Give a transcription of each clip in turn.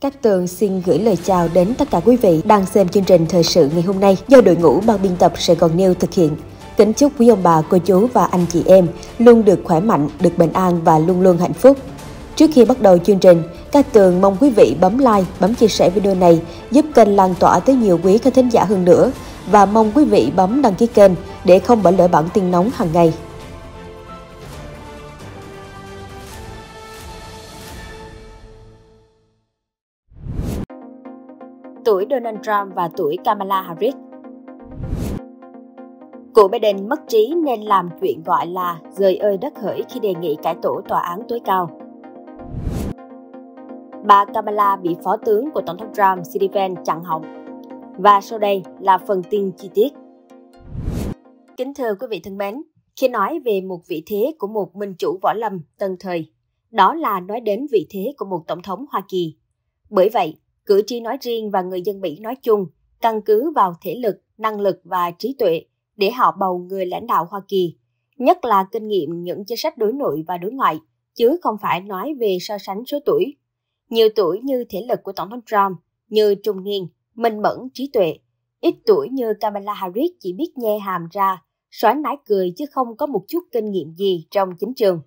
Cát Tường xin gửi lời chào đến tất cả quý vị đang xem chương trình thời sự ngày hôm nay do đội ngũ ban biên tập Sài Gòn News thực hiện. Kính chúc quý ông bà, cô chú và anh chị em luôn được khỏe mạnh, được bình an và luôn luôn hạnh phúc. Trước khi bắt đầu chương trình, Cát Tường mong quý vị bấm like, bấm chia sẻ video này giúp kênh lan tỏa tới nhiều quý khán thính giả hơn nữa và mong quý vị bấm đăng ký kênh để không bỏ lỡ bản tin nóng hàng ngày. Donald Trump và tuổi Kamala Harris. Cựu Biden mất trí nên làm chuyện gọi là rời ơi đất hỡi khi đề nghị cải tổ tòa án tối cao. Bà Kamala bị phó tướng của Tổng thống Trump Sullivan chặn họng. Và sau đây là phần tin chi tiết. Kính thưa quý vị thân mến, khi nói về một vị thế của một minh chủ võ lâm tân thời, đó là nói đến vị thế của một tổng thống Hoa Kỳ. Bởi vậy, cử tri nói riêng và người dân Mỹ nói chung, căn cứ vào thể lực, năng lực và trí tuệ để họ bầu người lãnh đạo Hoa Kỳ, nhất là kinh nghiệm những chính sách đối nội và đối ngoại, chứ không phải nói về so sánh số tuổi. Nhiều tuổi như thể lực của Tổng thống Trump, như trung niên, minh mẫn, trí tuệ. Ít tuổi như Kamala Harris chỉ biết nhe hàm ra, xóa nái cười chứ không có một chút kinh nghiệm gì trong chính trường.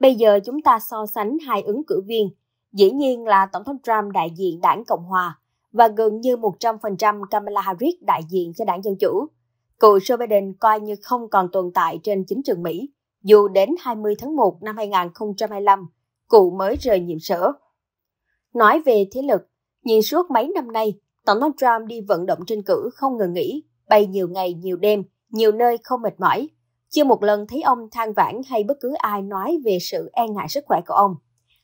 Bây giờ chúng ta so sánh hai ứng cử viên – Dĩ nhiên là Tổng thống Trump đại diện đảng Cộng Hòa và gần như 100% Kamala Harris đại diện cho đảng Dân Chủ. Cựu Joe Biden coi như không còn tồn tại trên chính trường Mỹ, dù đến 20 tháng 1 năm 2025, cựu mới rời nhiệm sở. Nói về thế lực, nhìn suốt mấy năm nay, Tổng thống Trump đi vận động tranh cử không ngừng nghỉ, bay nhiều ngày nhiều đêm, nhiều nơi không mệt mỏi. Chưa một lần thấy ông than vãn hay bất cứ ai nói về sự e ngại sức khỏe của ông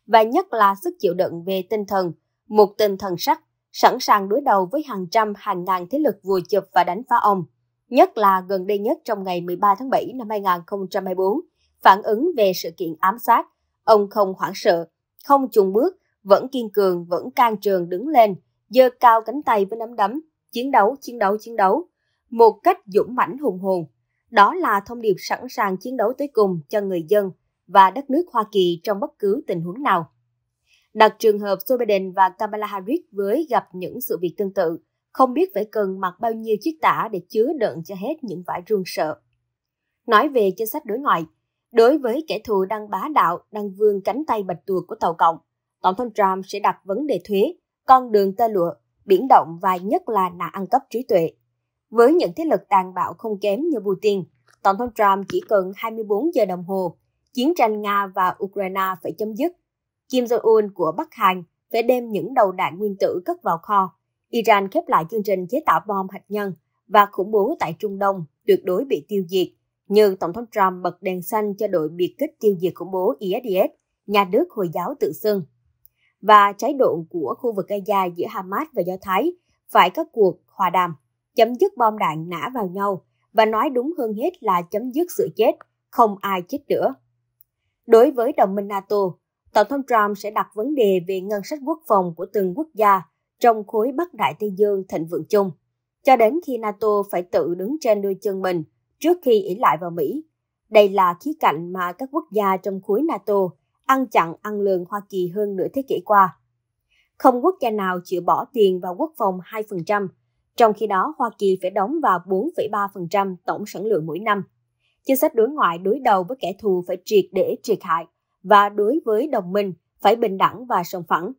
và nhất là sức chịu đựng về tinh thần, một tinh thần sắt sẵn sàng đối đầu với hàng trăm hàng ngàn thế lực vừa chụp và đánh phá ông. Nhất là gần đây nhất trong ngày 13 tháng 7 năm 2024, phản ứng về sự kiện ám sát, ông không hoảng sợ, không chùn bước, vẫn kiên cường, vẫn can trường đứng lên, giơ cao cánh tay với nắm đấm, chiến đấu, chiến đấu, chiến đấu, một cách dũng mãnh hùng hồn. Đó là thông điệp sẵn sàng chiến đấu tới cùng cho người dân, và đất nước Hoa Kỳ trong bất cứ tình huống nào. Đặt trường hợp Joe Biden và Kamala Harris với gặp những sự việc tương tự, không biết phải cần mặc bao nhiêu chiếc tả để chứa đựng cho hết những vải rương sợ. Nói về chính sách đối ngoại, đối với kẻ thù đang bá đạo, đang vươn cánh tay bạch tuộc của Tàu Cộng, Tổng thống Trump sẽ đặt vấn đề thuế, con đường tơ lụa, biển động và nhất là nạn ăn cắp trí tuệ. Với những thế lực tàn bạo không kém như Putin, Tổng thống Trump chỉ cần 24 giờ đồng hồ chiến tranh Nga và Ukraine phải chấm dứt. Kim Jong-un của Bắc Hàn phải đem những đầu đạn nguyên tử cất vào kho. Iran khép lại chương trình chế tạo bom hạt nhân và khủng bố tại Trung Đông tuyệt đối bị tiêu diệt. Như Tổng thống Trump bật đèn xanh cho đội biệt kích tiêu diệt khủng bố ISIS, nhà nước Hồi giáo tự xưng. Và trái độ của khu vực Gaza giữa Hamas và Do Thái phải có cuộc hòa đàm, chấm dứt bom đạn nã vào nhau và nói đúng hơn hết là chấm dứt sự chết, không ai chết nữa. Đối với đồng minh NATO, Tổng thống Trump sẽ đặt vấn đề về ngân sách quốc phòng của từng quốc gia trong khối Bắc Đại Tây Dương thịnh vượng chung, cho đến khi NATO phải tự đứng trên đôi chân mình trước khi ỉ lại vào Mỹ. Đây là khía cạnh mà các quốc gia trong khối NATO ăn chặn ăn lường Hoa Kỳ hơn nửa thế kỷ qua. Không quốc gia nào chịu bỏ tiền vào quốc phòng 2%, trong khi đó Hoa Kỳ phải đóng vào 4,3% tổng sản lượng mỗi năm – Chính sách đối ngoại đối đầu với kẻ thù phải triệt để triệt hại và đối với đồng minh phải bình đẳng và sòng phẳng.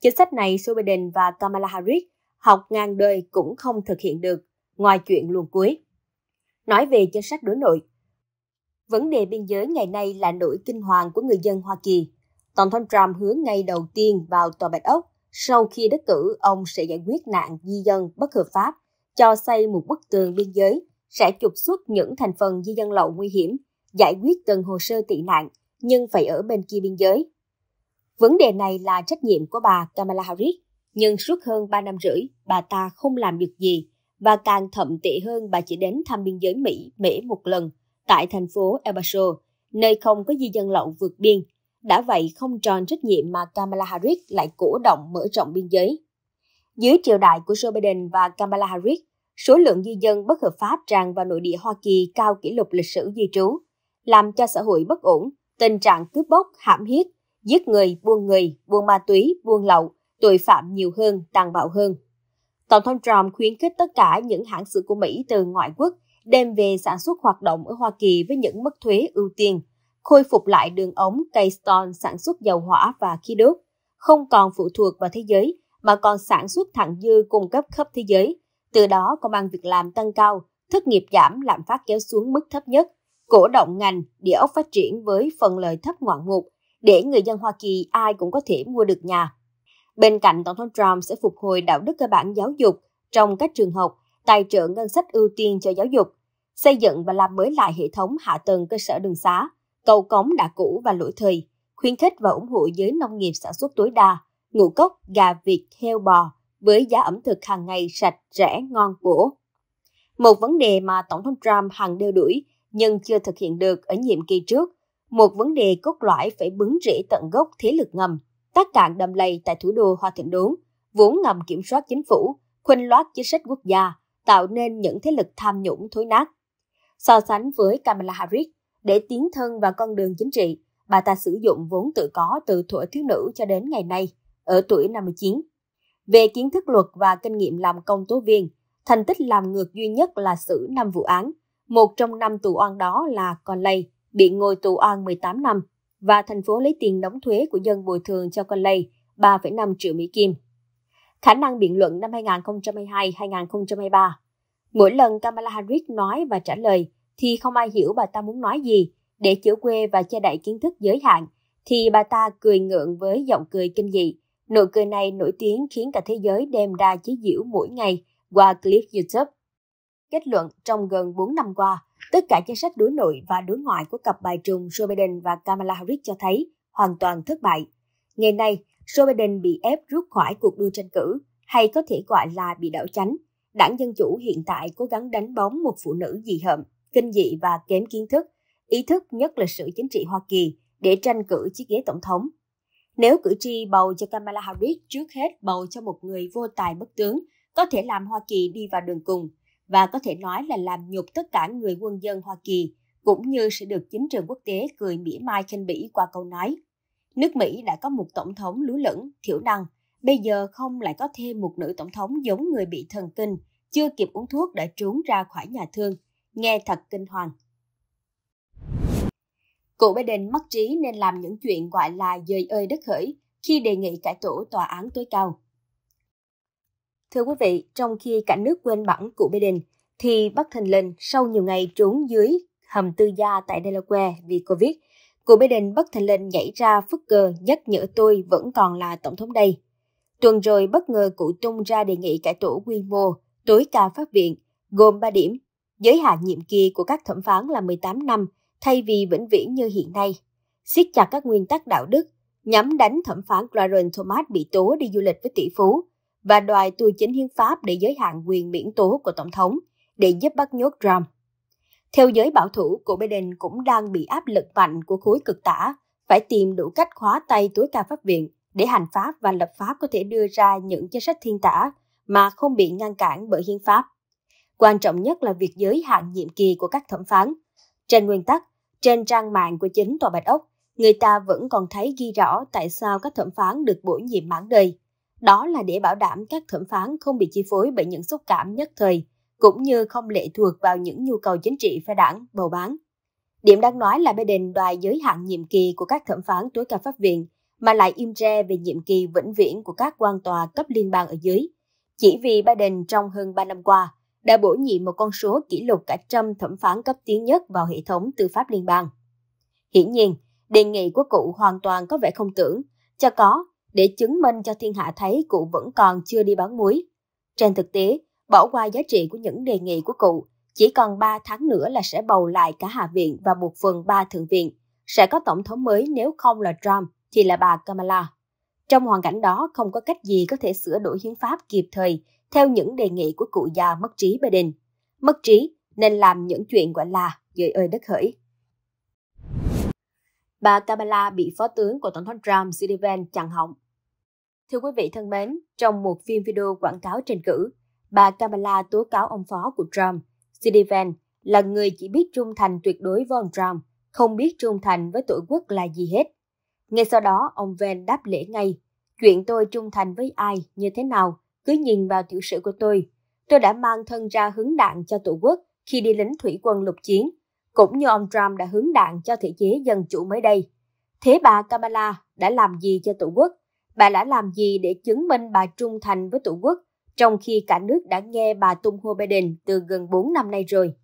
Chính sách này Joe Biden và Kamala Harris học ngàn đời cũng không thực hiện được, ngoài chuyện luồng cuối. Nói về chính sách đối nội, vấn đề biên giới ngày nay là nỗi kinh hoàng của người dân Hoa Kỳ. Tổng thống Trump hứa ngay đầu tiên vào tòa Bạch Ốc sau khi đắc cử ông sẽ giải quyết nạn di dân bất hợp pháp cho xây một bức tường biên giới sẽ trục xuất những thành phần di dân lậu nguy hiểm, giải quyết từng hồ sơ tị nạn, nhưng phải ở bên kia biên giới. Vấn đề này là trách nhiệm của bà Kamala Harris, nhưng suốt hơn 3 năm rưỡi, bà ta không làm được gì, và càng thậm tệ hơn bà chỉ đến thăm biên giới Mỹ Mễ một lần tại thành phố El Paso, nơi không có di dân lậu vượt biên. Đã vậy không tròn trách nhiệm mà Kamala Harris lại cổ động mở rộng biên giới. Dưới triều đại của Joe Biden và Kamala Harris, Số lượng di dân bất hợp pháp tràn vào nội địa Hoa Kỳ cao kỷ lục lịch sử di trú, làm cho xã hội bất ổn, tình trạng cướp bóc, hãm hiếp, giết người, buôn người, buôn ma túy, buôn lậu, tội phạm nhiều hơn, tàn bạo hơn. Tổng thống Trump khuyến khích tất cả những hãng sữa của Mỹ từ ngoại quốc đem về sản xuất hoạt động ở Hoa Kỳ với những mức thuế ưu tiên, khôi phục lại đường ống Keystone sản xuất dầu hỏa và khí đốt, không còn phụ thuộc vào thế giới mà còn sản xuất thẳng dư cung cấp khắp thế giới, từ đó, công an việc làm tăng cao, thất nghiệp giảm lạm phát kéo xuống mức thấp nhất, cổ động ngành, địa ốc phát triển với phần lợi thấp ngoạn mục, để người dân Hoa Kỳ ai cũng có thể mua được nhà. Bên cạnh Tổng thống Trump sẽ phục hồi đạo đức cơ bản giáo dục trong các trường học, tài trợ ngân sách ưu tiên cho giáo dục, xây dựng và làm mới lại hệ thống hạ tầng cơ sở đường xá, cầu cống đã cũ và lỗi thời, khuyến khích và ủng hộ giới nông nghiệp sản xuất tối đa, ngũ cốc, gà, vịt, heo, bò, với giá ẩm thực hàng ngày sạch, rẻ, ngon bổ. Một vấn đề mà Tổng thống Trump hằng đeo đuổi nhưng chưa thực hiện được ở nhiệm kỳ trước, một vấn đề cốt lõi phải bứng rễ tận gốc thế lực ngầm, tác cạn đầm lầy tại thủ đô Hoa Thịnh Đốn, vốn ngầm kiểm soát chính phủ, khuynh loát chính sách quốc gia, tạo nên những thế lực tham nhũng thối nát. So sánh với Kamala Harris, để tiến thân vào con đường chính trị, bà ta sử dụng vốn tự có từ thuở thiếu nữ cho đến ngày nay, ở tuổi 59. Về kiến thức luật và kinh nghiệm làm công tố viên, thành tích làm ngược duy nhất là xử 5 vụ án. Một trong năm tù oan đó là Conley, bị ngồi tù oan 18 năm, và thành phố lấy tiền đóng thuế của dân bồi thường cho Conley 3,5 triệu Mỹ Kim. Khả năng biện luận năm 2022-2023 Mỗi lần Kamala Harris nói và trả lời thì không ai hiểu bà ta muốn nói gì để chữa quê và che đậy kiến thức giới hạn, thì bà ta cười ngượng với giọng cười kinh dị Nụ cười này nổi tiếng khiến cả thế giới đem ra chế giễu mỗi ngày qua clip YouTube. Kết luận, trong gần 4 năm qua, tất cả chính sách đối nội và đối ngoại của cặp bài trùng Joe Biden và Kamala Harris cho thấy hoàn toàn thất bại. Ngày nay, Joe Biden bị ép rút khỏi cuộc đua tranh cử, hay có thể gọi là bị đảo chánh. Đảng Dân Chủ hiện tại cố gắng đánh bóng một phụ nữ dị hợm, kinh dị và kém kiến thức, ý thức nhất lịch sử chính trị Hoa Kỳ để tranh cử chiếc ghế tổng thống nếu cử tri bầu cho Kamala Harris trước hết bầu cho một người vô tài bất tướng, có thể làm Hoa Kỳ đi vào đường cùng và có thể nói là làm nhục tất cả người quân dân Hoa Kỳ, cũng như sẽ được chính trường quốc tế cười mỉa mai khinh bỉ qua câu nói. Nước Mỹ đã có một tổng thống lú lẫn, thiểu năng, bây giờ không lại có thêm một nữ tổng thống giống người bị thần kinh, chưa kịp uống thuốc đã trốn ra khỏi nhà thương. Nghe thật kinh hoàng. Cựu Biden mất trí nên làm những chuyện gọi là dời ơi đất khởi khi đề nghị cải tổ tòa án tối cao. Thưa quý vị, trong khi cả nước quên bẵng cụ Biden, thì Bắc Thành Linh sau nhiều ngày trốn dưới hầm tư gia tại Delaware vì Covid, cụ Biden Bắc Thành Linh nhảy ra phức cờ nhắc nhở tôi vẫn còn là tổng thống đây. Tuần rồi bất ngờ cụ tung ra đề nghị cải tổ quy mô tối cao pháp viện, gồm 3 điểm, giới hạn nhiệm kỳ của các thẩm phán là 18 năm – thay vì vĩnh viễn như hiện nay. siết chặt các nguyên tắc đạo đức, nhắm đánh thẩm phán Clarence Thomas bị tố đi du lịch với tỷ phú và đòi tu chính hiến pháp để giới hạn quyền miễn tố của Tổng thống để giúp bắt nhốt Trump. Theo giới bảo thủ, của Biden cũng đang bị áp lực mạnh của khối cực tả, phải tìm đủ cách khóa tay tối cao pháp viện để hành pháp và lập pháp có thể đưa ra những chính sách thiên tả mà không bị ngăn cản bởi hiến pháp. Quan trọng nhất là việc giới hạn nhiệm kỳ của các thẩm phán. Trên nguyên tắc, trên trang mạng của chính Tòa Bạch Ốc, người ta vẫn còn thấy ghi rõ tại sao các thẩm phán được bổ nhiệm mãn đời. Đó là để bảo đảm các thẩm phán không bị chi phối bởi những xúc cảm nhất thời, cũng như không lệ thuộc vào những nhu cầu chính trị phe đảng bầu bán. Điểm đáng nói là Biden đòi giới hạn nhiệm kỳ của các thẩm phán tối cao pháp viện, mà lại im re về nhiệm kỳ vĩnh viễn của các quan tòa cấp liên bang ở dưới. Chỉ vì Biden trong hơn 3 năm qua đã bổ nhiệm một con số kỷ lục cả trăm thẩm phán cấp tiến nhất vào hệ thống tư pháp liên bang. Hiển nhiên, đề nghị của cụ hoàn toàn có vẻ không tưởng, cho có để chứng minh cho thiên hạ thấy cụ vẫn còn chưa đi bán muối. Trên thực tế, bỏ qua giá trị của những đề nghị của cụ, chỉ còn 3 tháng nữa là sẽ bầu lại cả Hạ viện và một phần ba Thượng viện. Sẽ có tổng thống mới nếu không là Trump thì là bà Kamala. Trong hoàn cảnh đó, không có cách gì có thể sửa đổi hiến pháp kịp thời theo những đề nghị của cụ già mất trí Biden. Mất trí nên làm những chuyện gọi là dưới ơi đất hỡi. Bà Kamala bị phó tướng của Tổng thống Trump Sullivan chặn họng. Thưa quý vị thân mến, trong một phim video quảng cáo tranh cử, bà Kamala tố cáo ông phó của Trump, Sullivan, là người chỉ biết trung thành tuyệt đối với ông Trump, không biết trung thành với tổ quốc là gì hết. Ngay sau đó, ông Van đáp lễ ngay, chuyện tôi trung thành với ai, như thế nào cứ nhìn vào tiểu sử của tôi, tôi đã mang thân ra hướng đạn cho tổ quốc khi đi lính thủy quân lục chiến, cũng như ông Trump đã hướng đạn cho thể chế dân chủ mới đây. Thế bà Kamala đã làm gì cho tổ quốc? Bà đã làm gì để chứng minh bà trung thành với tổ quốc, trong khi cả nước đã nghe bà tung hô Biden từ gần 4 năm nay rồi?